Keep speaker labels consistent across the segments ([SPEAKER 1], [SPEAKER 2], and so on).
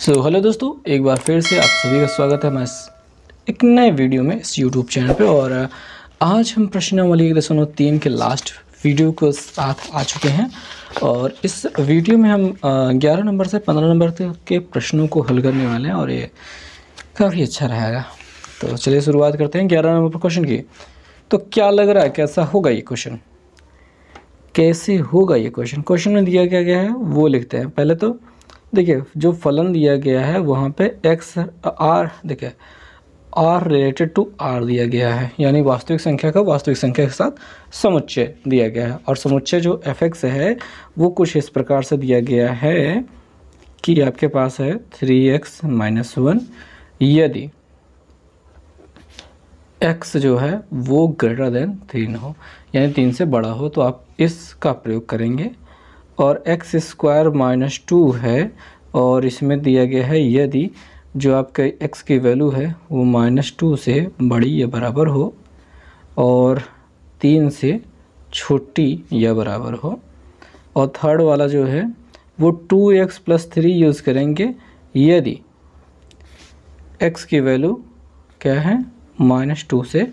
[SPEAKER 1] सो so, hello दोस्तों एक बार फिर से आप सभी का स्वागत है मैं एक नए वीडियो में इस यूट्यूब चैनल पे और आज हम प्रश्नावली एक दशमलव तीन के लास्ट वीडियो के साथ आ चुके हैं और इस वीडियो में हम ग्यारह नंबर से पंद्रह नंबर तक के प्रश्नों को हल करने वाले हैं और ये काफ़ी अच्छा रहेगा तो चलिए शुरुआत करते हैं ग्यारह नंबर क्वेश्चन की तो क्या लग रहा है कैसा होगा ये क्वेश्चन कैसे होगा ये क्वेश्चन क्वेश्चन में दिया क्या गया है वो लिखते हैं पहले तो देखिए जो फलन दिया गया है वहाँ पे एक्स आर देखिए आर रिलेटेड टू आर दिया गया है यानी वास्तविक संख्या का वास्तविक संख्या के साथ समुच्चय दिया गया है और समुच्चय जो एफ एक्स है वो कुछ इस प्रकार से दिया गया है कि आपके पास है थ्री एक्स माइनस वन यदि एक्स जो है वो ग्रेटर देन तीन हो यानी तीन से बड़ा हो तो आप इसका प्रयोग करेंगे और एक्स स्क्वायर माइनस टू है और इसमें दिया गया है यदि जो आपके एक्स की वैल्यू है वो माइनस टू से बड़ी या बराबर हो और तीन से छोटी या बराबर हो और थर्ड वाला जो है वो two x plus three use करेंगे यदि एक्स की वैल्यू क्या है माइनस टू से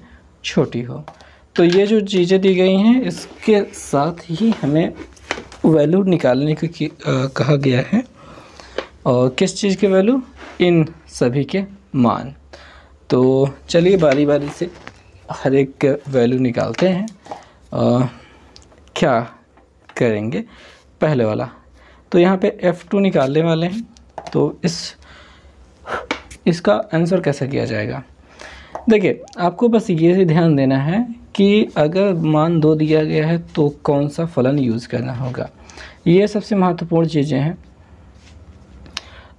[SPEAKER 1] छोटी हो तो ये जो चीज़ें दी गई हैं इसके साथ ही हमें वैल्यू निकालने को कहा गया है और किस चीज़ के वैल्यू इन सभी के मान तो चलिए बारी बारी से हर एक वैल्यू निकालते हैं आ, क्या करेंगे पहले वाला तो यहाँ पे F2 निकालने वाले हैं तो इस इसका आंसर कैसे किया जाएगा देखिए आपको बस ये ध्यान देना है कि अगर मान दो दिया गया है तो कौन सा फलन यूज़ करना होगा ये सबसे महत्वपूर्ण चीज़ें हैं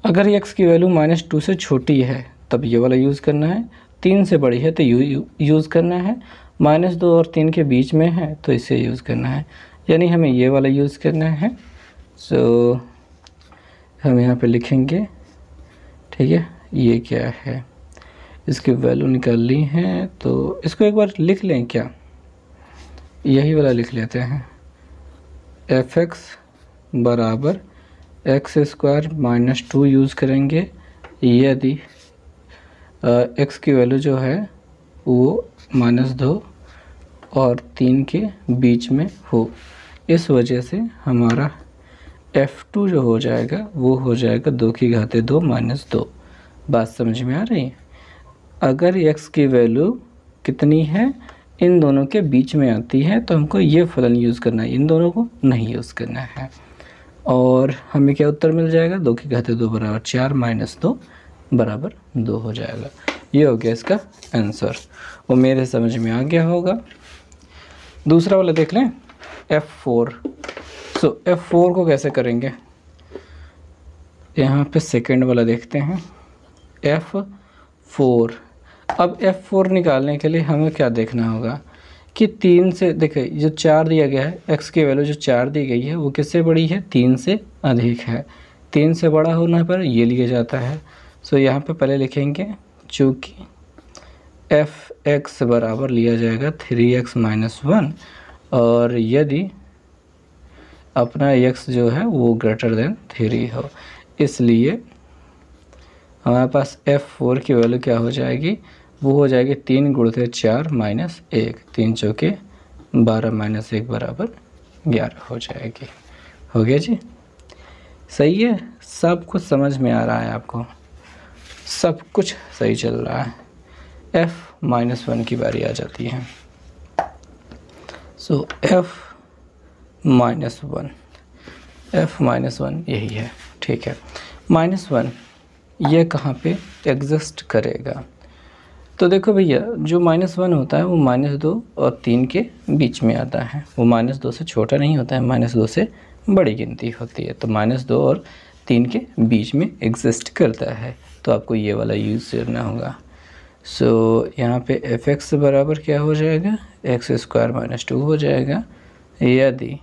[SPEAKER 1] अगर एक्स की वैल्यू माइनस टू से छोटी है तब ये वाला यूज़ करना है तीन से बड़ी है तो यू, यू यूज़ करना है माइनस दो और तीन के बीच में है तो इसे यूज़ करना है यानी हमें ये वाला यूज़ करना है सो so, हम यहाँ पे लिखेंगे ठीक है ये क्या है इसकी वैल्यू निकाल ली हैं तो इसको एक बार लिख लें क्या यही वाला लिख लेते हैं एफ एक्स बराबर x square minus two use करेंगे यदि एक्स की वैल्यू जो है वो माइनस दो और तीन के बीच में हो इस वजह से हमारा एफ़ टू जो हो जाएगा वो हो जाएगा दो की घाते दो माइनस दो बात समझ में आ रही है अगर x की वैल्यू कितनी है इन दोनों के बीच में आती है तो हमको ये फलन यूज़ करना है इन दोनों को नहीं यूज़ करना है और हमें क्या उत्तर मिल जाएगा दो के घाते दो बराबर चार माइनस दो बराबर दो हो जाएगा ये हो गया इसका आंसर वो मेरे समझ में आ गया होगा दूसरा वाला देख लें F four so F four को कैसे करेंगे यहाँ पे सेकंड वाला देखते हैं एफ़ फोर अब एफ़ फोर निकालने के लिए हमें क्या देखना होगा कि तीन से देखिए जो चार दिया गया है एक्स की वैल्यू जो चार दी गई है वो किससे बड़ी है तीन से अधिक है तीन से बड़ा होने पर ये लिया जाता है सो यहाँ पे पहले लिखेंगे चूँकि एफ एक्स बराबर लिया जाएगा थ्री एक्स माइनस वन और यदि अपना एक्स जो है वो ग्रेटर देन थ्री हो इसलिए हमारे पास एफ़ फोर की वैल्यू क्या हो जाएगी वो हो जाएगी तीन गुणते चार माइनस एक तीन चौके बारह माइनस एक बराबर ग्यारह हो जाएगी हो गया जी सही है सब कुछ समझ में आ रहा है आपको सब कुछ सही चल रहा है एफ़ माइनस वन की बारी आ जाती है so F minus one F minus one यही है ठीक है माइनस वन ये कहाँ पे एग्जिस्ट करेगा तो देखो भैया जो माइनस वन होता है वो माइनस दो और तीन के बीच में आता है वो माइनस दो से छोटा नहीं होता है माइनस दो से बड़ी गिनती होती है तो माइनस दो और तीन के बीच में एग्जिस्ट करता है तो आपको ये वाला यूज़ करना होगा सो so, यहाँ पे एफ एक्स बराबर क्या हो जाएगा एक्स स्क्वायर माइनस टू हो जाएगा यदि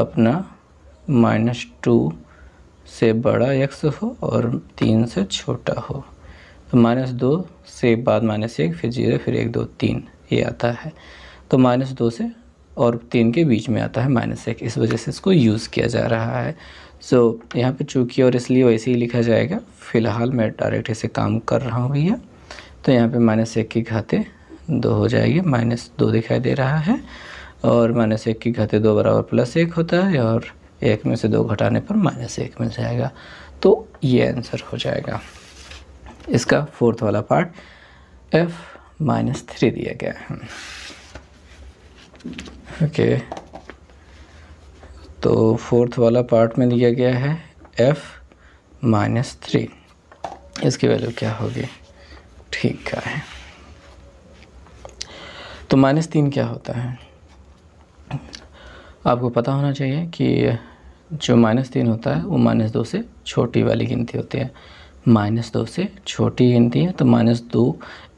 [SPEAKER 1] अपना माइनस टू से बड़ा एक्स हो और तीन से छोटा हो तो माइनस दो से एक बाद माइनस एक फिर जीरो फिर एक दो तीन ये आता है तो माइनस दो से और तीन के बीच में आता है माइनस एक इस वजह से इसको यूज़ किया जा रहा है सो so, यहाँ पे चूँकि और इसलिए वैसे ही लिखा जाएगा फ़िलहाल मैं डायरेक्ट इसे काम कर रहा हूँ भैया तो यहाँ पे माइनस एक की घाते दो हो जाएगी माइनस दो दिखाई दे रहा है और माइनस एक की घाते दो बराबर प्लस एक होता है और एक में से दो घटाने पर माइनस एक मिल जाएगा तो ये आंसर हो जाएगा इसका फोर्थ वाला पार्ट एफ माइनस थ्री दिया गया है ओके okay. तो फोर्थ वाला पार्ट में दिया गया है एफ माइनस थ्री इसकी वैल्यू क्या होगी ठीक है तो माइनस तीन क्या होता है आपको पता होना चाहिए कि जो माइनस तीन होता है वो माइनस दो से छोटी वाली गिनती होती है माइनस दो से छोटी गिनती है तो माइनस दो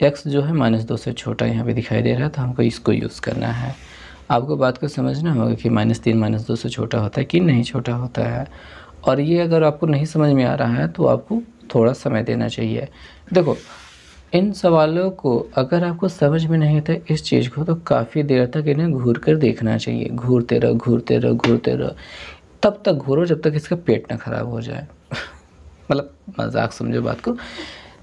[SPEAKER 1] एक्स जो है माइनस दो से छोटा यहाँ पे दिखाई दे रहा है तो हमको इसको यूज़ करना है आपको बात को समझना होगा कि माइनस तीन माइनस दो से छोटा होता है कि नहीं छोटा होता है और ये अगर आपको नहीं समझ में आ रहा है तो आपको थोड़ा समय देना चाहिए देखो इन सवालों को अगर आपको समझ में नहीं आता इस चीज़ को तो काफ़ी देर तक इन्हें घूर कर देखना चाहिए घूरते रहो घूरते रहो घूरते रहो तब तक घूरो जब तक इसका पेट ना ख़राब हो जाए मतलब मजाक समझो बात को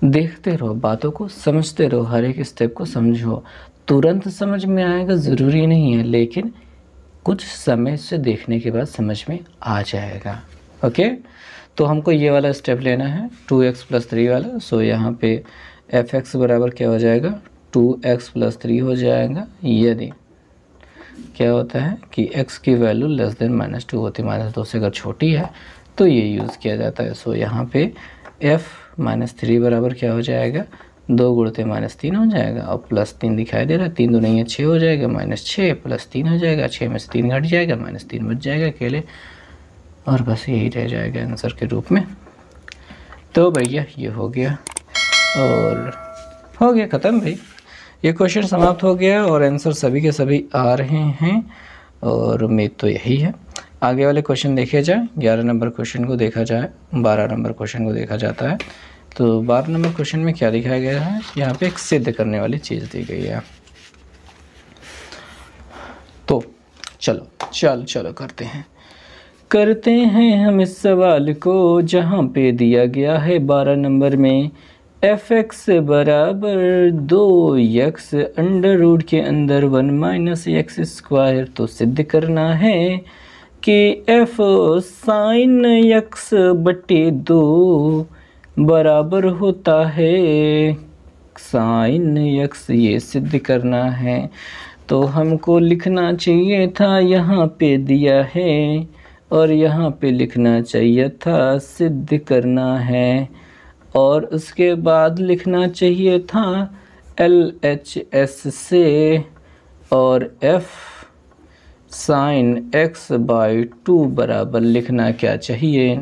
[SPEAKER 1] देखते रहो बातों को समझते रहो हर एक स्टेप को समझो तुरंत समझ में आएगा ज़रूरी नहीं है लेकिन कुछ समय से देखने के बाद समझ में आ जाएगा ओके तो हमको ये वाला स्टेप लेना है टू एक्स प्लस थ्री वाला सो यहाँ पे एफ एक्स बराबर क्या हो जाएगा टू एक्स प्लस थ्री हो जाएगा यदि क्या होता है कि x की value less than minus two होती है माइनस दो से अगर छोटी है तो ये यूज़ किया जाता है सो यहाँ पे एफ़ माइनस थ्री बराबर क्या हो जाएगा दो गुड़ते माइनस तीन हो जाएगा और प्लस तीन दिखाई दे रहा है तीन दो नहीं है छः हो जाएगा माइनस छः प्लस तीन हो जाएगा छः में से तीन घट जाएगा माइनस तीन बच जाएगा अकेले और बस यही रह जाएगा आंसर के रूप में तो भैया ये हो गया और हो गया ख़त्म भाई ये क्वेश्चन समाप्त हो गया और आंसर सभी के सभी आ रहे हैं और उम्मीद तो यही है आगे वाले क्वेश्चन देखे जाए ग्यारह नंबर क्वेश्चन को देखा जाए बारह नंबर क्वेश्चन को देखा जाता है तो बारह नंबर क्वेश्चन में क्या दिखाया गया है यहाँ पे एक सिद्ध करने वाली चीज़ दी गई है तो चलो चल चलो करते हैं करते हैं हम इस सवाल को जहाँ पे दिया गया है बारह नंबर में एफ एक्स बराबर दो यक्स अंडर रूट के अंदर वन माइनस एक्स स्क्वायर तो सिद्ध करना है के एफ साइन यक्स बटे दो बराबर होता है साइन यक्स ये सिद्ध करना है तो हमको लिखना चाहिए था यहाँ पे दिया है और यहाँ पे लिखना चाहिए था सिद्ध करना है और उसके बाद लिखना चाहिए था एल एच एस से और F sine X by two बराबर लिखना क्या चाहिए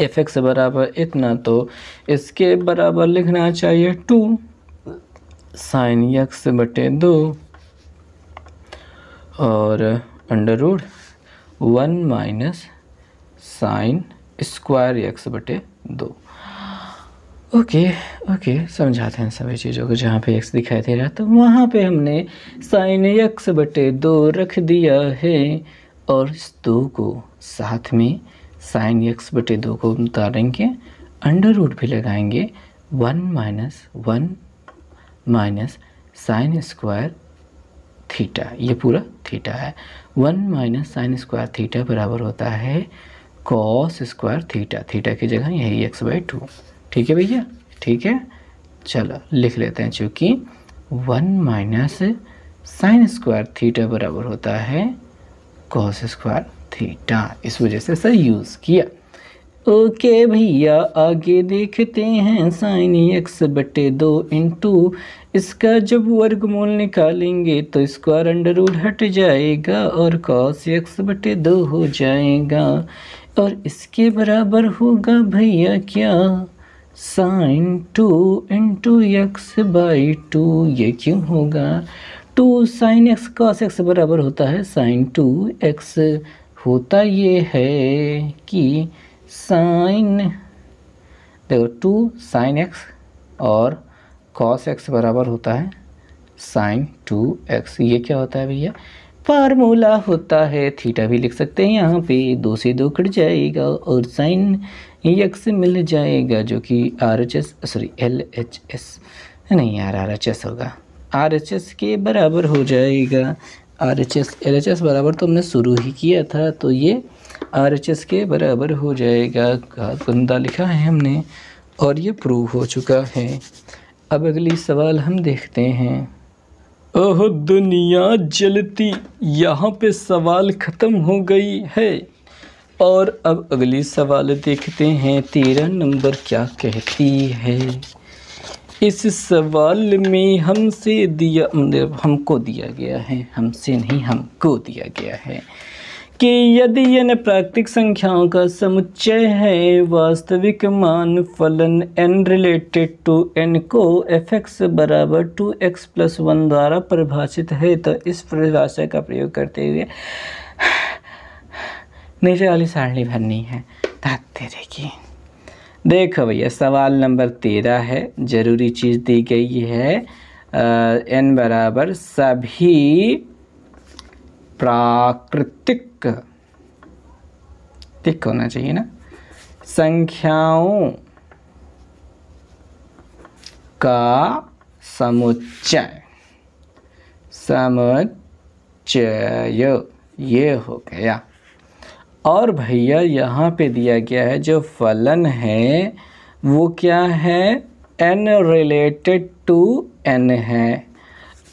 [SPEAKER 1] एफ एक्स बराबर इतना तो इसके बराबर लिखना चाहिए टू साइन यक्स बटे दो और under root one minus sine square x बटे दो ओके ओके समझाते हैं सभी चीज़ों को जहाँ पे एक्स दिखाई दे रहा तो वहाँ पे हमने साइन एक्स बटे दो रख दिया है और इस दो को साथ में साइन एक्स बटे दो को उतारेंगे अंडर रूट भी लगाएंगे one minus one minus sine square theta ये पूरा थीटा है one minus sine square theta बराबर होता है कॉस स्क्वायर थीटा थीटा की जगह यही एक्स बाई टू ठीक है भैया ठीक है चलो लिख लेते हैं चूँकि one minus sine square theta बराबर होता है कॉस स्क्वायर थीटा इस वजह से सर यूज़ किया ओके भैया आगे देखते हैं साइन एक्स बटे दो इंटू इसका जब वर्गमूल निकालेंगे तो स्क्वायर अंडर रूट हट जाएगा और कॉस एक्स बटे दो हो जाएगा और इसके बराबर होगा भैया क्या sine two into x by two ये क्यों होगा two sine x cos x बराबर होता है साइन टू एक्स होता ये है कि साइन देखो टू साइन एक्स और कॉस एक्स बराबर होता है साइन टू एक्स ये क्या होता है भैया फार्मूला होता है थीटा भी लिख सकते हैं यहाँ पे दो से दो कट जाएगा और साइन यक्स मिल जाएगा जो कि R H S sorry L H S नहीं यार आर एच एस होगा आर एच एस के बराबर हो जाएगा R H S L H S बराबर तो हमने शुरू ही किया था तो ये आर एच एस के बराबर हो जाएगा गंदा लिखा है हमने और ये प्रूव हो चुका है अब अगली सवाल हम देखते हैं ओह दुनिया जलती यहाँ पे सवाल ख़त्म हो गई है और अब अगली सवाल देखते हैं तेरह नंबर क्या कहती है इस सवाल में हमसे दिया मतलब हमको दिया गया है हमसे नहीं हमको दिया गया है कि यदि एन प्राकृतिक संख्याओं का समुच्चय है वास्तविक मान फलन एन रिलेटेड टू एन को एफ एक्स बराबर टू एक्स प्लस वन द्वारा परिभाषित है तो इस परिभाषा का प्रयोग करते हुए नीचे वाली साड़ी भरनी है दाँत तेरे की देखो भैया सवाल नंबर तेरह है ज़रूरी चीज़ दी गई है एन बराबर सभी प्राकृतिक तिक होना चाहिए ना संख्याओं का समुच्चय समुच्चय ये हो गया और भैया यहाँ पे दिया गया है जो फलन है वो क्या है एन रिलेटेड टू एन है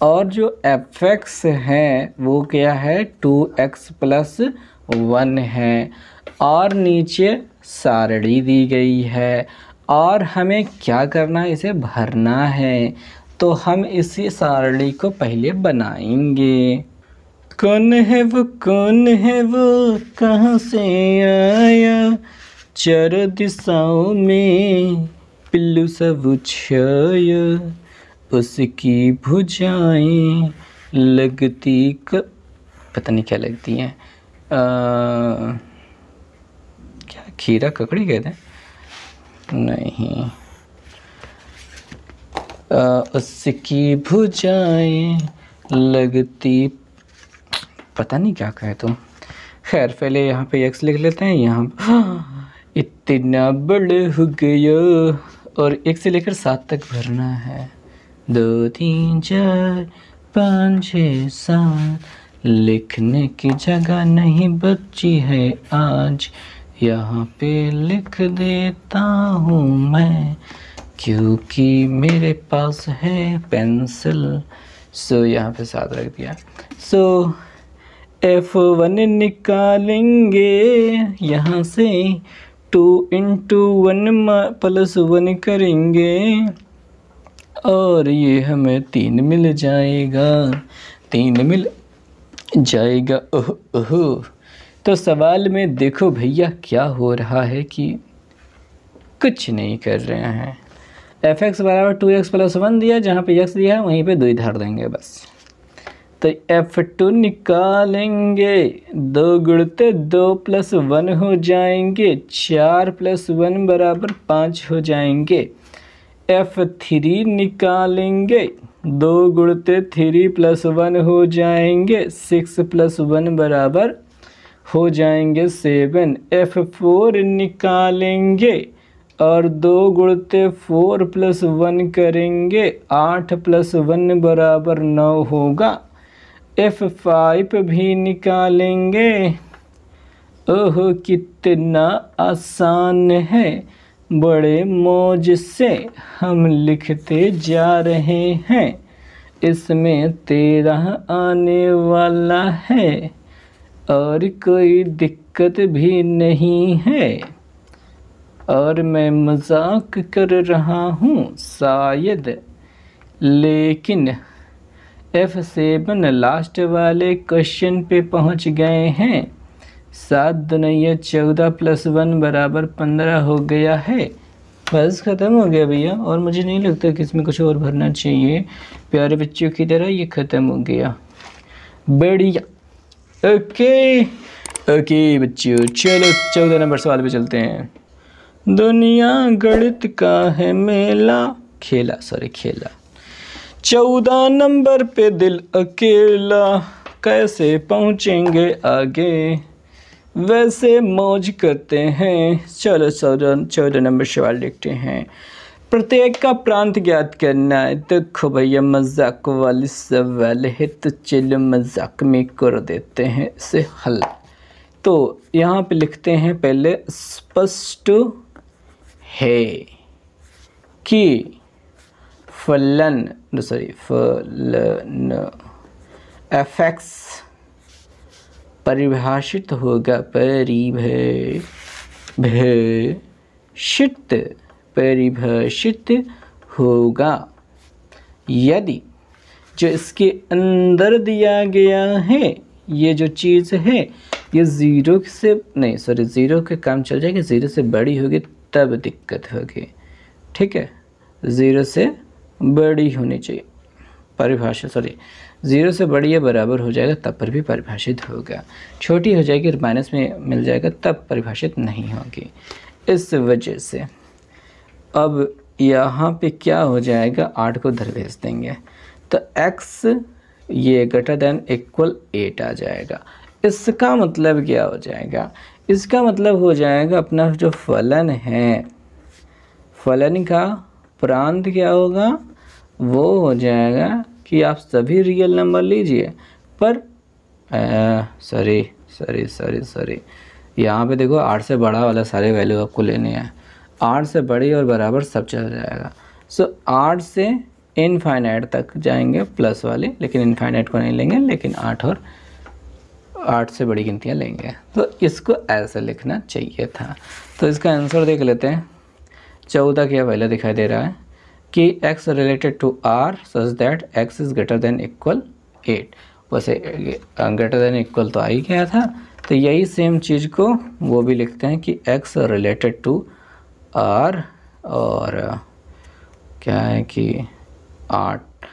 [SPEAKER 1] और जो एफ एक्स है वो क्या है टू एक्स प्लस वन है और नीचे सारणी दी गई है और हमें क्या करना है इसे भरना है तो हम इसी सारणी को पहले बनाएंगे कौन है वो कौन है वो कहाँ से आया चर दिशाओं में पिल्लू सब वो उसकी भुजाएं लगती क पता नहीं क्या लगती हैं क्या खीरा ककड़ी कहते हैं नहीं आ, उसकी भुजाएं लगती पता नहीं क्या कहे तुम खैर पहले यहाँ पे एक्स लिख लेते हैं यहाँ इतना बड़े हो गया और एक से लेकर सात तक भरना है दो तीन चार पाँच छ सात लिखने की जगह नहीं बची है आज यहाँ पे लिख देता हूँ मैं क्योंकि मेरे पास है पेंसिल सो so, यहाँ पे साथ रख दिया सो so, एफ वन निकालेंगे यहाँ से two into one plus one करेंगे और ये हमें तीन मिल जाएगा तीन मिल जाएगा ओह ओह तो सवाल में देखो भैया क्या हो रहा है कि कुछ नहीं कर रहे हैं एफ एक्स बराबर टू एक्स प्लस वन दिया जहाँ पे एक्स दिया है वहीं पे दो ही धार देंगे बस तो एफ टू निकालेंगे दो गुड़ते दो प्लस वन हो जाएंगे चार प्लस वन बराबर पाँच हो जाएंगे एफ थ्री निकालेंगे दो गुड़ते थ्री प्लस वन हो जाएंगे सिक्स प्लस वन बराबर हो जाएंगे सेवन एफ फोर निकालेंगे और दो गुड़ते फोर प्लस वन करेंगे आठ प्लस वन बराबर नौ होगा एफ फाइव भी निकालेंगे ओह कितना आसान है बड़े मौज से हम लिखते जा रहे हैं इसमें तेरह आने वाला है और कोई दिक्कत भी नहीं है और मैं मजाक कर रहा हूँ शायद लेकिन एफ सेवन लास्ट वाले क्वेश्चन पे पहुंच गए हैं सात दुनिया चौदह प्लस वन बराबर पंद्रह हो गया है बस ख़त्म हो गया भैया और मुझे नहीं लगता कि इसमें कुछ और भरना चाहिए प्यारे बच्चों की तरह ये ख़त्म हो गया बढ़िया ओके ओके बच्चों चलो चौदह नंबर सवाल पे चलते हैं दुनिया गणित का है मेला खेला सॉरी खेला चौदह नंबर पे दिल अकेला कैसे पहुँचेंगे आगे वैसे मौज करते हैं चलो चौदह चौदह नंबर सवाल लिखते हैं प्रत्येक का प्रांत ज्ञात करना है देखो भैया मजाक वाले सवाल है तो चिल मजाक में कर देते हैं इसे हल तो यहाँ पे लिखते हैं पहले स्पष्ट है कि फलन सॉरी फलन एफेक्स परिभाषित होगा परिभाषित परिभाषित होगा यदि जो इसके अंदर दिया गया है ये जो चीज़ है ये ज़ीरो से नहीं सॉरी ज़ीरो के काम चल जाएगा ज़ीरो से बड़ी होगी तब दिक्कत होगी ठीक है ज़ीरो से बड़ी होनी चाहिए परिभाषा सॉरी ज़ीरो से बड़ी या बराबर हो जाएगा तब पर भी परिभाषित होगा छोटी हो जाएगी और माइनस में मिल जाएगा तब परिभाषित नहीं होगी इस वजह से अब यहाँ पे क्या हो जाएगा आठ को उधर भेज देंगे तो एक्स ये ग्रेटर देन इक्वल एट आ जाएगा इसका मतलब क्या हो जाएगा इसका मतलब हो जाएगा अपना जो फलन है फलन का प्रांत क्या होगा वो हो जाएगा कि आप सभी रियल नंबर लीजिए पर सॉरी सॉरी सॉरी सॉरी यहाँ पे देखो आठ से बड़ा वाला सारे वैल्यू आपको लेने हैं आठ से बड़ी और बराबर सब चल जाएगा सो so, आठ से इनफाइनाइट तक जाएंगे प्लस वाले लेकिन इनफाइनाइट को नहीं लेंगे लेकिन आठ और आठ से बड़ी गिनतियाँ लेंगे तो इसको ऐसे लिखना चाहिए था तो इसका आंसर देख लेते हैं चौदह क्या पहले दिखाई दे रहा है कि x related to r such that x is greater than equal 8 वैसे ग्रेटर देन इक्वल तो आ ही गया था तो यही सेम चीज़ को वो भी लिखते हैं कि x रिलेटेड टू r और क्या है कि आठ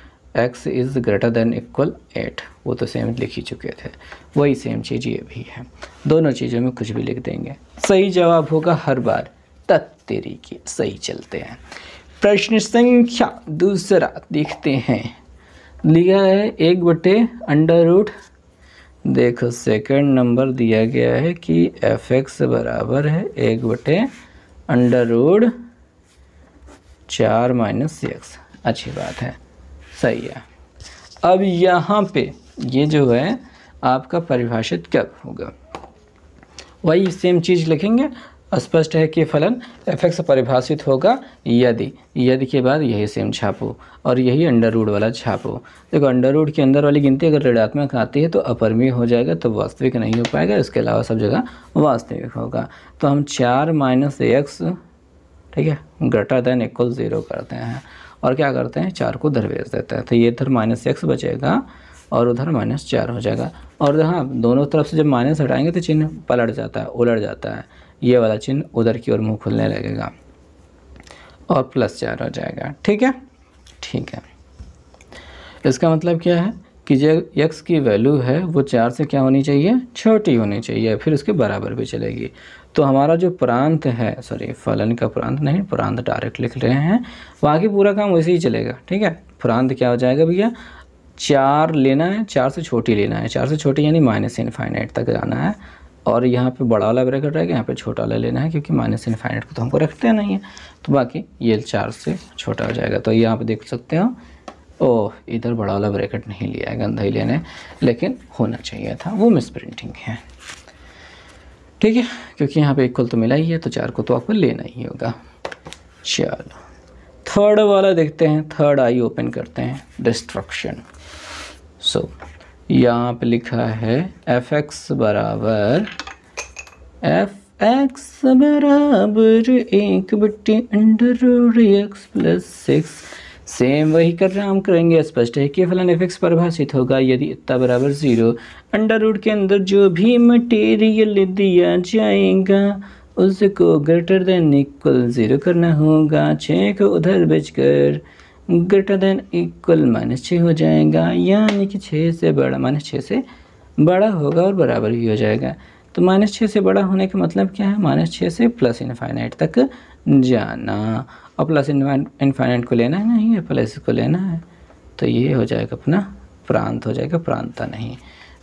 [SPEAKER 1] x is greater than equal eight वो तो सेम लिख ही चुके थे वही सेम चीज़ ये भी है दोनों चीज़ों में कुछ भी लिख देंगे सही जवाब होगा हर बार तत्तेरी की सही चलते हैं प्रश्न संख्या दूसरा देखते हैं लिया है एक बटे अंडर रूट देखो सेकंड नंबर दिया गया है कि एफ एक्स बराबर है एक बटे अंडर रूट चार माइनस एक्स अच्छी बात है सही है अब यहाँ पे ये जो है आपका परिभाषित कब होगा वही सेम चीज़ लिखेंगे स्पष्ट है कि फलन एफ एक्स परिभाषित होगा यदि यदि के बाद यही सेम छापो और यही अंडर रूड वाला छापो देखो अंडर रूड के अंदर वाली गिनती अगर ऋणात्मक आती है तो अपरमीय हो जाएगा तो वास्तविक नहीं हो पाएगा इसके अलावा सब जगह वास्तविक होगा तो हम चार माइनस एक्स ठीक है ग्रेटर देन इक्वल ज़ीरो करते हैं और क्या करते हैं चार को उधर भेज देते हैं तो ये इधर माइनस एक्स बचेगा और उधर माइनस चार हो जाएगा और हाँ दोनों तरफ से जब माइनस हटाएंगे तो चिन्ह पलट जाता है उलट जाता है ये वाला चिन्ह उधर की ओर मुंह खुलने लगेगा और प्लस चार हो जाएगा ठीक है ठीक है इसका मतलब क्या है कि जो यक्स की वैल्यू है वो चार से क्या होनी चाहिए छोटी होनी चाहिए फिर उसके बराबर भी चलेगी तो हमारा जो प्रांत है सॉरी फलन का प्रांत नहीं प्रांत डायरेक्ट लिख रहे हैं बाकी पूरा काम वैसे ही चलेगा ठीक है प्रांत क्या हो जाएगा भैया चार लेना है चार से छोटी लेना है चार से छोटी यानी माइनस इनफाइनाइट तक जाना है और यहाँ पे बड़ा वाला ब्रैकेट रहेगा यहाँ पे छोटा वाला लेना है क्योंकि माइनस इन्फाइनेट को तो हमको रखते नहीं है तो बाकी ये चार से छोटा हो जाएगा तो यहाँ पे देख सकते हो ओह इधर बड़ा वाला ब्रैकेट नहीं लिया है गंदा ही लेने लेकिन होना चाहिए था वो मिस प्रिंटिंग है ठीक है क्योंकि यहाँ एक इक्वल तो मिला ही है तो चार को तो आपको लेना ही होगा चलो थर्ड वाला देखते हैं थर्ड आई ओपन करते हैं डिस्ट्रक्शन सो so, यहाँ पे लिखा है एफ एक्स बराबर एफ एक्स बराबर एक बट्टी under root x plus six same वही कर रहे हैं हम करेंगे स्पष्ट है कि फलन एफ एक्स परिभाषित होगा यदि इतना बराबर ज़ीरो अंडर रूट के अंदर जो भी मटेरियल दिया जाएगा उसको ग्रेटर देन इक्वल ज़ीरो करना होगा छः को उधर बेचकर कर ग्रेटर देन इक्वल माइनस छः हो जाएगा यानी कि छः से बड़ा माइनस छः से बड़ा होगा और बराबर भी हो जाएगा तो माइनस छः से बड़ा होने का मतलब क्या है माइनस छः से प्लस इनफाइनाइट तक जाना और प्लस इनफाइनाइट को लेना है नहीं है प्लस को लेना है तो ये हो जाएगा अपना प्रांत हो जाएगा प्रांता नहीं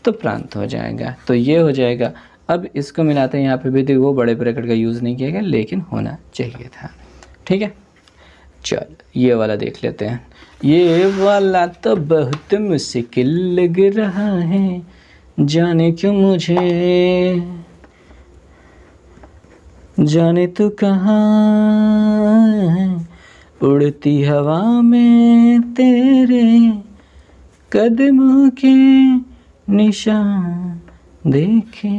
[SPEAKER 1] तो प्रांत हो जाएगा तो ये हो जाएगा अब इसको मिलाते हैं यहाँ पे भी तो वो बड़े ब्रैकेट का यूज़ नहीं किया गया लेकिन होना चाहिए था ठीक है चल ये वाला देख लेते हैं ये वाला तो बहुत मुश्किल लग रहा है जाने क्यों मुझे जाने तो कहाँ उड़ती हवा में तेरे कदमों के निशान देखे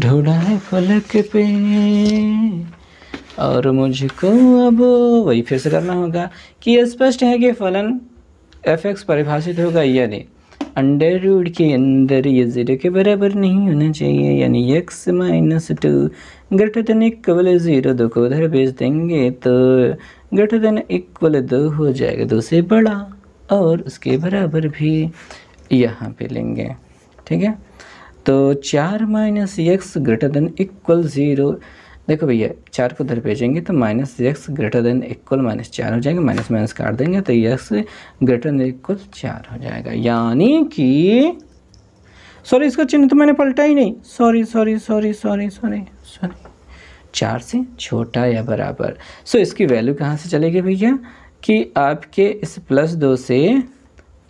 [SPEAKER 1] ढूंढा है फलक पे और मुझको अब वही फिर से करना होगा कि स्पष्ट है कि फलन एफ एक्स परिभाषित होगा यानी अंडर रूड के अंदर ये ज़ीरो के बराबर नहीं होना चाहिए यानी x minus two greater than equal zero दो को उधर भेज देंगे तो ग्रेटर देन इक्वल दो हो जाएगा दो से बड़ा और उसके बराबर भी यहाँ पे लेंगे ठीक है तो चार minus x greater than equal zero देखो भैया चार को उधर भेजेंगे तो minus x greater than equal minus चार हो जाएगा माइनस माइनस काट देंगे तो एक्स ग्रेटर देन इक्वल चार हो जाएगा यानी कि सॉरी इसका चिन्ह तो मैंने पलटा ही नहीं sorry sorry sorry sorry sorry sorry चार से छोटा या बराबर सो so, इसकी वैल्यू कहाँ से चलेगी भैया कि आपके इस प्लस दो से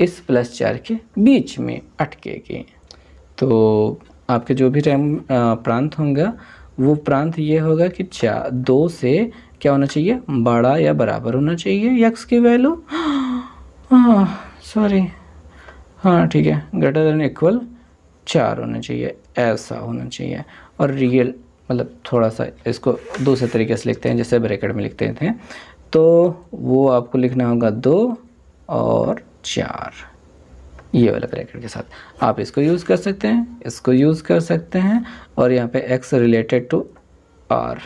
[SPEAKER 1] इस प्लस चार के बीच में अटकेगी तो आपके जो भी रैम प्रांत होंगे वो प्रांत ये होगा कि चार दो से क्या होना चाहिए बड़ा या बराबर होना चाहिए यक्स की वैल्यू सॉरी हाँ ठीक है ग्रेटर देन इक्वल चार होना चाहिए ऐसा होना चाहिए और रियल मतलब थोड़ा सा इसको दूसरे तरीके से लिखते हैं जैसे ब्रैकेट में लिखते थे तो वो आपको लिखना होगा दो और चार ये वाला ब्रैकेट के साथ आप इसको यूज़ कर सकते हैं इसको यूज़ कर सकते हैं और यहाँ पे x related to R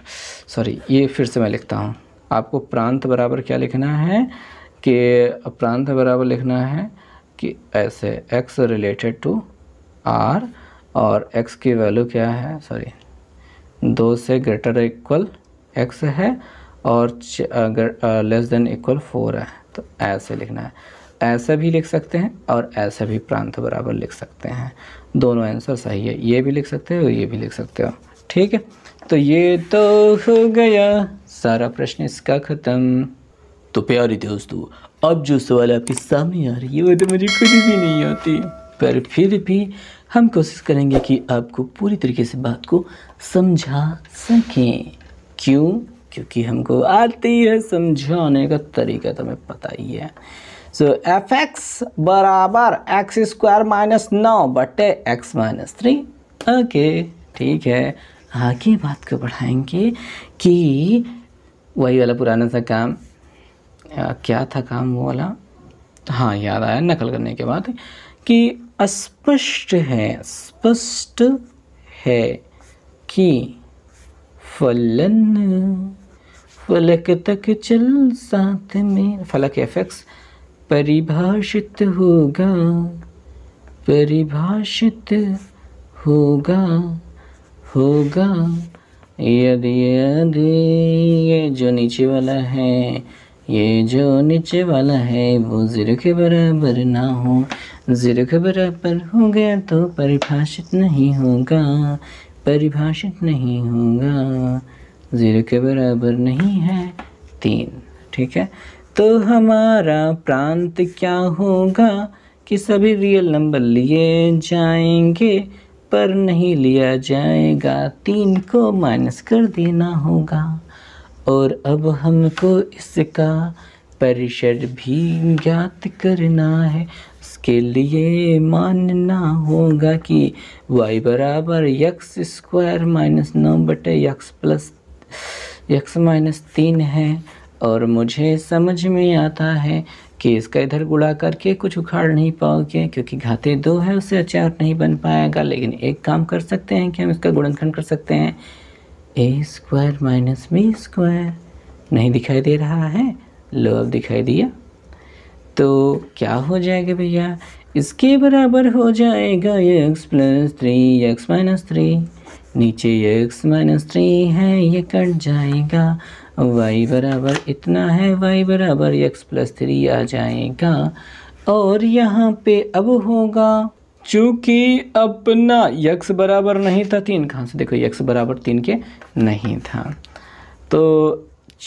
[SPEAKER 1] sorry ये फिर से मैं लिखता हूँ आपको प्रांत बराबर क्या लिखना है कि प्रांत बराबर लिखना है कि ऐसे एक्स रिलेटेड टू आर और एक्स की वैल्यू क्या है सॉरी दो से ग्रेटर इक्वल एक्स है और लेस देन इक्वल फोर है तो ऐसे लिखना है ऐसा भी लिख सकते हैं और ऐसा भी प्रांत बराबर लिख सकते हैं दोनों आंसर सही है ये भी लिख सकते हो ये भी लिख सकते हो ठीक है तो ये तो हो गया सारा प्रश्न इसका ख़त्म तो प्यारी दोस्तों अब जो सवाल आपके सामने आ रही है वो तो मुझे कभी भी नहीं आती पर फिर भी हम कोशिश करेंगे कि आपको पूरी तरीके से बात को समझा सकें क्यों क्योंकि हमको आती है समझाने का तरीका तो हमें पता ही है सो एफ एक्स बराबर एक्स स्क्वायर माइनस नौ बटे एक्स माइनस थ्री ओके ठीक है आगे बात को बढ़ाएंगे कि वही वाला पुराना सा काम आ, क्या था काम वो वाला हाँ याद आया नकल करने के बाद कि स्पष्ट है स्पष्ट है कि फलन फलक तक चल साथ में फलक एफ एक्स परिभाषित होगा परिभाषित होगा होगा यदि यदि ये जो नीचे वाला है ये जो नीचे वाला है वो ज़ीरो के बराबर ना हो ज़ीरो के बराबर हो गया तो परिभाषित नहीं होगा परिभाषित नहीं होगा ज़ीरो के बराबर नहीं है तीन ठीक है तो हमारा प्रांत क्या होगा कि सभी रियल नंबर लिए जाएंगे पर नहीं लिया जाएगा तीन को माइनस कर देना होगा और अब हमको इसका परिषद भी ज्ञात करना है उसके लिए मानना होगा कि वाई बराबर यक्स स्क्वायर माइनस नौ बटे यक्स प्लस यक्स माइनस तीन है और मुझे समझ में आता है कि इसका इधर गुड़ा करके कुछ उखाड़ नहीं पाओगे क्योंकि घाते दो है उससे अचार नहीं बन पाएगा लेकिन एक काम कर सकते हैं कि हम इसका गुणनखंड कर सकते हैं a square minus b square नहीं दिखाई दे रहा है लो अब दिखाई दिया तो क्या हो जाएगा भैया इसके बराबर हो जाएगा x plus three x minus three नीचे एक्स माइनस थ्री है ये कट जाएगा वाई बराबर इतना है वाई बराबर एक्स प्लस थ्री आ जाएगा और यहाँ पे अब होगा चूँकि अपना यक्स बराबर नहीं था तीन कहाँ से देखो यक्स बराबर तीन के नहीं था तो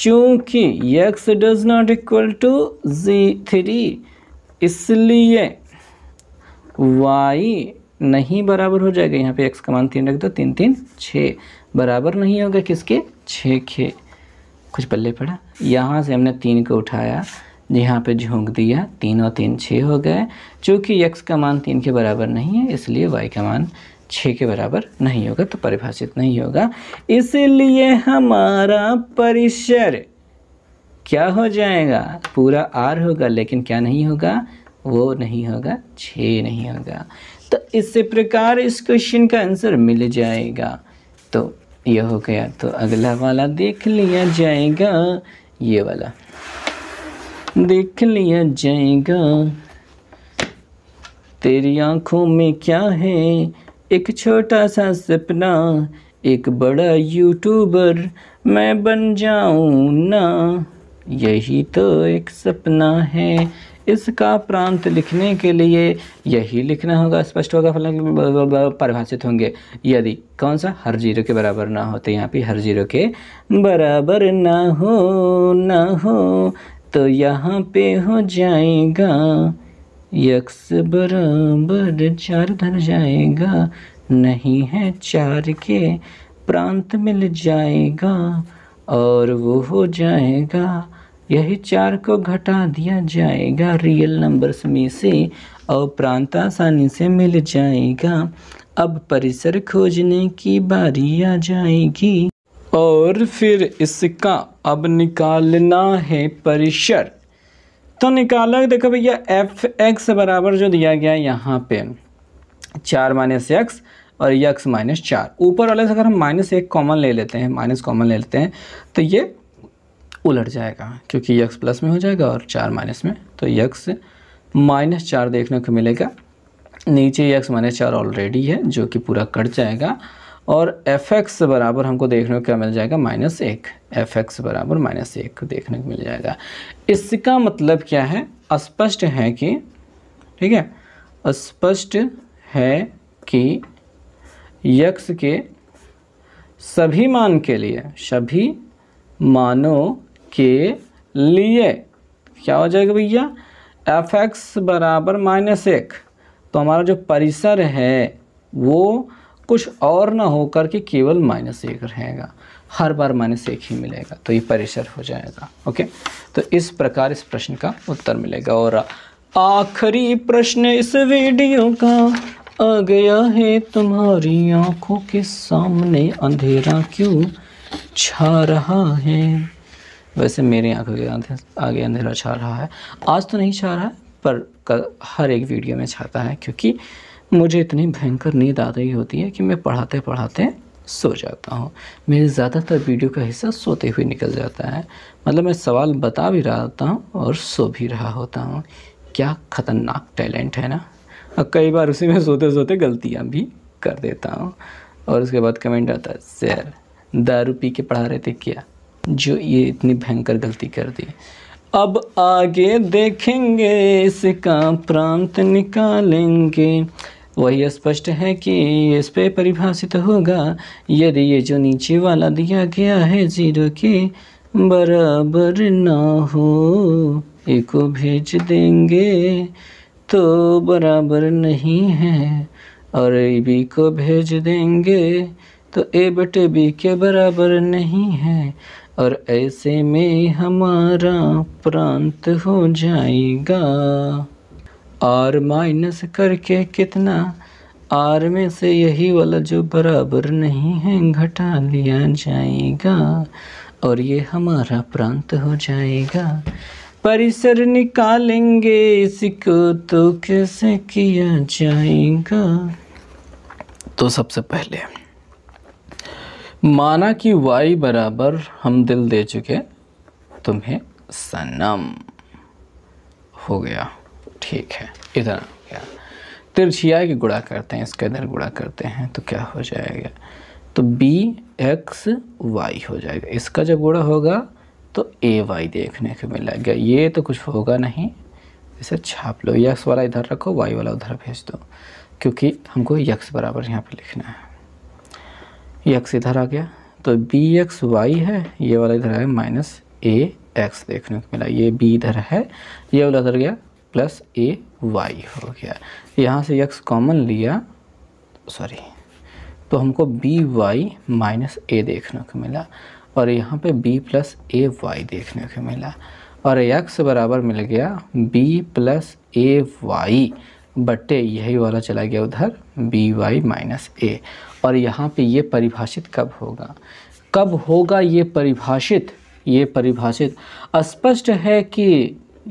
[SPEAKER 1] चूँकि x does not equal to जी थ्री इसलिए वाई नहीं बराबर हो जाएगा यहाँ पे एक्स का मान तीन रख दो तीन तीन छः बराबर नहीं होगा किसके छः के कुछ पल्ले पड़ा यहाँ से हमने तीन को उठाया यहाँ पे झोंक दिया तीन और तीन छः हो गए चूँकि यक्स का मान तीन के बराबर नहीं है इसलिए वाई का मान छः के बराबर नहीं होगा तो परिभाषित नहीं होगा इसलिए हमारा परिसर क्या हो जाएगा पूरा आर होगा लेकिन क्या नहीं होगा वो नहीं होगा छः नहीं होगा तो इस प्रकार इस क्वेश्चन का आंसर मिल जाएगा तो ये हो गया तो अगला वाला देख लिया जाएगा ये वाला देख लिया जाएगा तेरी आंखों में क्या है एक छोटा सा सपना एक बड़ा यूट्यूबर मैं बन जाऊँ ना यही तो एक सपना है इसका प्रांत लिखने के लिए यही लिखना होगा स्पष्ट होगा फल परिभाषित होंगे यदि कौन सा हर जीरो के बराबर ना हो तो यहाँ पे हर जीरो के बराबर ना हो ना हो तो यहाँ पे हो जाएगा यक्स बराबर चार धर जाएगा नहीं है चार के प्रांत मिल जाएगा और वो हो जाएगा यही चार को घटा दिया जाएगा रियल नंबर्स में से और प्रांत आसानी से मिल जाएगा अब परिसर खोजने की बारी आ जाएगी और फिर इसका अब निकालना है परिसर तो निकाला देखो भैया एफ एक्स बराबर जो दिया गया यहाँ पे चार माइनस एक्स और यक्स माइनस चार ऊपर वाले से अगर हम माइनस एक कॉमन ले लेते हैं माइनस कॉमन ले लेते हैं तो ये उलट जाएगा क्योंकि यक्स प्लस में हो जाएगा और चार माइनस में तो यक्स माइनस चार देखने को मिलेगा नीचे यक्स माइनस चार ऑलरेडी है जो कि पूरा कट जाएगा और एफ एक्स बराबर हमको देखने को क्या मिल जाएगा माइनस एक एफ एक्स बराबर माइनस एक देखने को मिल जाएगा इसका मतलब क्या है स्पष्ट है कि ठीक है स्पष्ट है कि यक्स के सभी मान के लिए सभी मानों के लिए क्या हो जाएगा भैया एफ एक्स बराबर माइनस एक तो हमारा जो परिसर है वो कुछ और ना होकर के केवल माइनस एक रहेगा हर बार माइनस एक ही मिलेगा तो ये परिसर हो जाएगा ओके तो इस प्रकार इस प्रश्न का उत्तर मिलेगा और आखिरी प्रश्न इस वीडियो का आ गया है तुम्हारी आंखों के सामने अंधेरा क्यों छा रहा है वैसे मेरी आँखों के आंधे आगे अंधेरा छा रहा है आज तो नहीं छा रहा है पर हर एक वीडियो में छाता है क्योंकि मुझे इतनी भयंकर नींद आ रही होती है कि मैं पढ़ाते पढ़ाते सो जाता हूँ मेरे ज़्यादातर वीडियो का हिस्सा सोते हुए निकल जाता है मतलब मैं सवाल बता भी रहा होता हूँ और सो भी रहा होता हूँ क्या ख़तरनाक टैलेंट है ना और कई बार उसी में सोते सोते गलतियाँ भी कर देता हूँ और उसके बाद कमेंट आता है सर दारू पी के पढ़ा रहे थे क्या जो ये इतनी भयंकर गलती कर दी अब आगे देखेंगे इसका प्रांत निकालेंगे वही स्पष्ट है कि इस पर परिभाषित होगा यदि ये जो नीचे वाला दिया गया है जीरो के बराबर ना हो एक को भेज देंगे तो बराबर नहीं है और ए बी को भेज देंगे तो ए बटे बी के बराबर नहीं है और ऐसे में हमारा प्रांत हो जाएगा आर माइनस करके कितना आर में से यही वाला जो बराबर नहीं है घटा लिया जाएगा और ये हमारा प्रांत हो जाएगा परिसर निकालेंगे इसको तो कैसे किया जाएगा तो सबसे पहले माना कि वाई बराबर हम दिल दे चुके तुम्हें सनम हो गया ठीक है इधर हो गया तिरछिया की गुड़ा करते हैं इसके इधर गुड़ा करते हैं तो क्या हो जाएगा तो बी एक्स वाई हो जाएगा इसका जब गुड़ा होगा तो ए वाई देखने को मिलेगा ये तो कुछ होगा नहीं इसे छाप लो यक्स वाला इधर रखो वाई वाला उधर भेज दो क्योंकि हमको यक्स बराबर यहाँ पर लिखना है ये इधर आ गया तो बी एक्स वाई है ये वाला इधर है माइनस ए एक्स देखने को मिला ये बी इधर है ये वाला इधर गया प्लस ए वाई हो गया यहाँ से एक्स कॉमन लिया सॉरी तो हमको बी वाई माइनस ए देखने को मिला और यहाँ पे बी प्लस ए वाई देखने को मिला और एक्स बराबर मिल गया बी प्लस ए वाई बटे यही वाला चला गया उधर बी वाई माइनस ए और यहाँ पे ये परिभाषित कब होगा कब होगा ये परिभाषित ये परिभाषित स्पष्ट है कि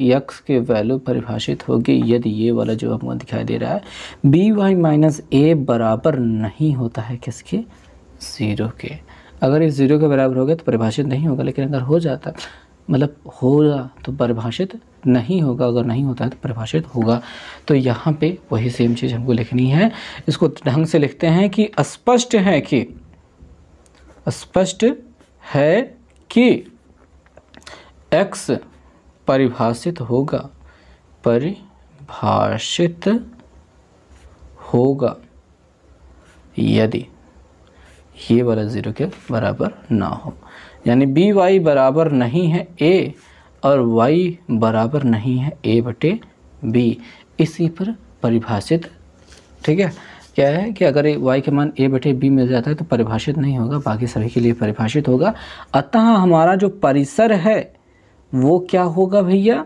[SPEAKER 1] यक्स के वैल्यू परिभाषित होगी यदि ये वाला जो हमको दिखाई दे रहा है बी वाई माइनस ए बराबर नहीं होता है किसके ज़ीरो के अगर ये ज़ीरो के बराबर हो गया तो परिभाषित नहीं होगा लेकिन अगर हो जाता मतलब होगा तो परिभाषित नहीं होगा अगर नहीं होता है तो परिभाषित होगा तो यहाँ पे वही सेम चीज़ हमको लिखनी है इसको ढंग से लिखते हैं कि स्पष्ट है कि स्पष्ट है कि एक्स परिभाषित होगा परिभाषित होगा यदि ये वाला ज़ीरो के बराबर ना हो यानी बी वाई बराबर नहीं है ए और y बराबर नहीं है a बटे बी इसी पर परिभाषित ठीक है क्या है कि अगर y के मान a बटे बी मिल जाता है तो परिभाषित नहीं होगा बाकी सभी के लिए परिभाषित होगा अतः हमारा जो परिसर है वो क्या होगा भैया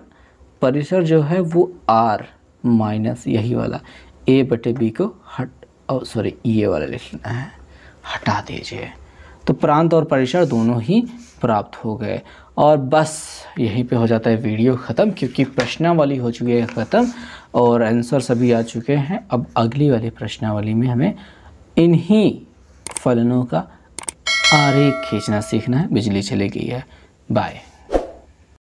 [SPEAKER 1] परिसर जो है वो r माइनस यही वाला a बटे बी को हट और सॉरी ये वाला लिखना है हटा दीजिए तो प्रांत और परिसर दोनों ही प्राप्त हो गए और बस यहीं पे हो जाता है वीडियो ख़त्म क्योंकि प्रश्नावली हो चुकी है ख़त्म और आंसर सभी आ चुके हैं अब अगली वाली प्रश्नावली में हमें इन्हीं फलनों का आरेख खींचना सीखना है बिजली चली गई है बाय